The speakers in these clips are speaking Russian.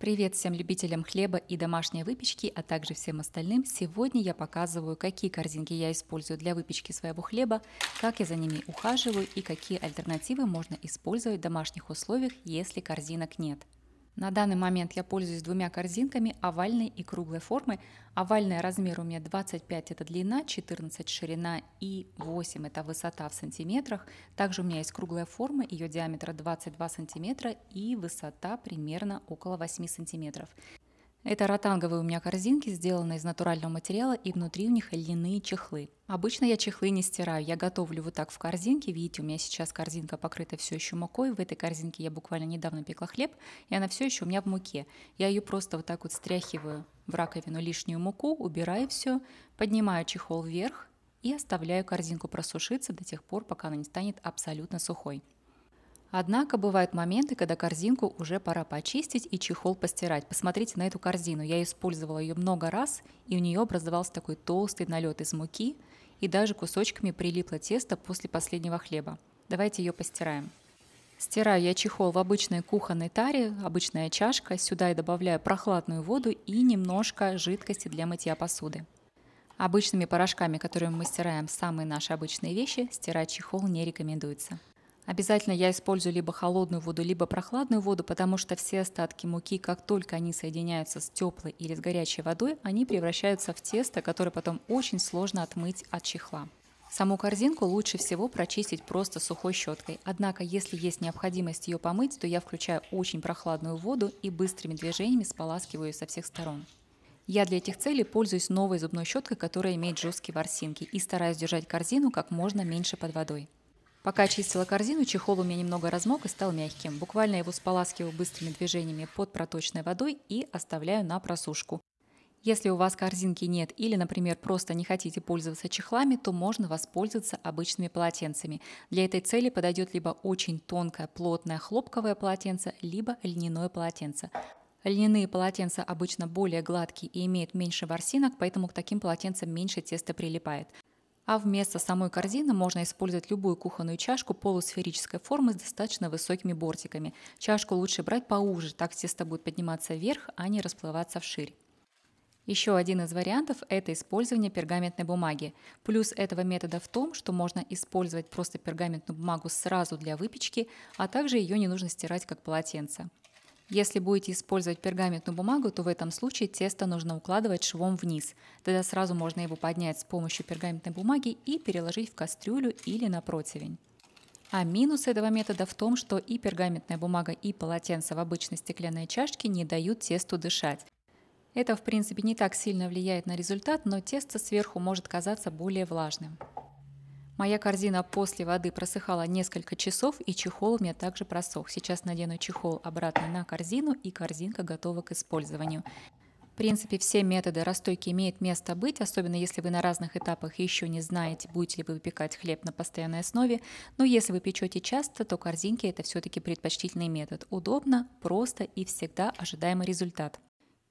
Привет всем любителям хлеба и домашней выпечки, а также всем остальным. Сегодня я показываю, какие корзинки я использую для выпечки своего хлеба, как я за ними ухаживаю и какие альтернативы можно использовать в домашних условиях, если корзинок нет. На данный момент я пользуюсь двумя корзинками овальной и круглой формы. Овальная размер у меня 25 – это длина, 14 – ширина и 8 – это высота в сантиметрах. Также у меня есть круглая форма, ее диаметр 22 сантиметра и высота примерно около 8 сантиметров. Это ротанговые у меня корзинки, сделанные из натурального материала, и внутри у них льняные чехлы. Обычно я чехлы не стираю, я готовлю вот так в корзинке. Видите, у меня сейчас корзинка покрыта все еще мукой. В этой корзинке я буквально недавно пекла хлеб, и она все еще у меня в муке. Я ее просто вот так вот стряхиваю в раковину лишнюю муку, убираю все, поднимаю чехол вверх и оставляю корзинку просушиться до тех пор, пока она не станет абсолютно сухой. Однако бывают моменты, когда корзинку уже пора почистить и чехол постирать. Посмотрите на эту корзину. Я использовала ее много раз, и у нее образовался такой толстый налет из муки, и даже кусочками прилипло тесто после последнего хлеба. Давайте ее постираем. Стираю я чехол в обычной кухонной таре, обычная чашка. Сюда я добавляю прохладную воду и немножко жидкости для мытья посуды. Обычными порошками, которыми мы стираем самые наши обычные вещи, стирать чехол не рекомендуется. Обязательно я использую либо холодную воду, либо прохладную воду, потому что все остатки муки, как только они соединяются с теплой или с горячей водой, они превращаются в тесто, которое потом очень сложно отмыть от чехла. Саму корзинку лучше всего прочистить просто сухой щеткой, однако если есть необходимость ее помыть, то я включаю очень прохладную воду и быстрыми движениями споласкиваю ее со всех сторон. Я для этих целей пользуюсь новой зубной щеткой, которая имеет жесткие ворсинки, и стараюсь держать корзину как можно меньше под водой. Пока чистила корзину, чехол у меня немного размок и стал мягким. Буквально его споласкиваю быстрыми движениями под проточной водой и оставляю на просушку. Если у вас корзинки нет или, например, просто не хотите пользоваться чехлами, то можно воспользоваться обычными полотенцами. Для этой цели подойдет либо очень тонкое, плотное хлопковое полотенце, либо льняное полотенце. Льняные полотенца обычно более гладкие и имеют меньше ворсинок, поэтому к таким полотенцам меньше теста прилипает а вместо самой корзины можно использовать любую кухонную чашку полусферической формы с достаточно высокими бортиками. Чашку лучше брать поуже, так тесто будет подниматься вверх, а не расплываться вширь. Еще один из вариантов – это использование пергаментной бумаги. Плюс этого метода в том, что можно использовать просто пергаментную бумагу сразу для выпечки, а также ее не нужно стирать как полотенце. Если будете использовать пергаментную бумагу, то в этом случае тесто нужно укладывать швом вниз. Тогда сразу можно его поднять с помощью пергаментной бумаги и переложить в кастрюлю или на противень. А минус этого метода в том, что и пергаментная бумага, и полотенце в обычной стеклянной чашке не дают тесту дышать. Это в принципе не так сильно влияет на результат, но тесто сверху может казаться более влажным. Моя корзина после воды просыхала несколько часов, и чехол у меня также просох. Сейчас надену чехол обратно на корзину, и корзинка готова к использованию. В принципе, все методы расстойки имеют место быть, особенно если вы на разных этапах еще не знаете, будете ли вы выпекать хлеб на постоянной основе. Но если вы печете часто, то корзинки – это все-таки предпочтительный метод. Удобно, просто и всегда ожидаемый результат.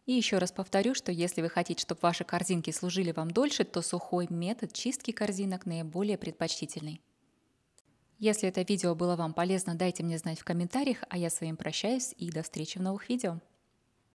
И еще раз повторю, что если вы хотите, чтобы ваши корзинки служили вам дольше, то сухой метод чистки корзинок наиболее предпочтительный. Если это видео было вам полезно, дайте мне знать в комментариях, а я с вами прощаюсь и до встречи в новых видео.